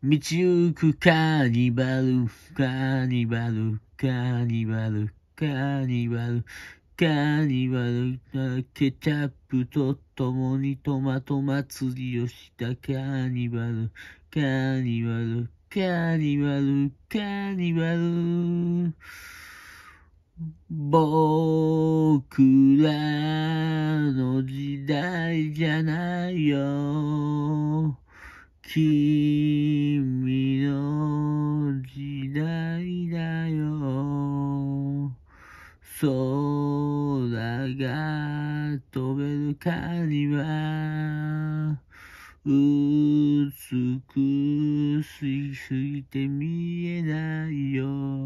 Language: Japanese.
道行くカーニバル、カーニバル、カーニバル、カーニバル、カーニバル、ケチャップと共にトマト祭りをしたカーニバル、カーニバル、カーニバル、カーニバル。僕らの時代じゃないよ。君空が飛べるかには、美しすぎて見えないよ。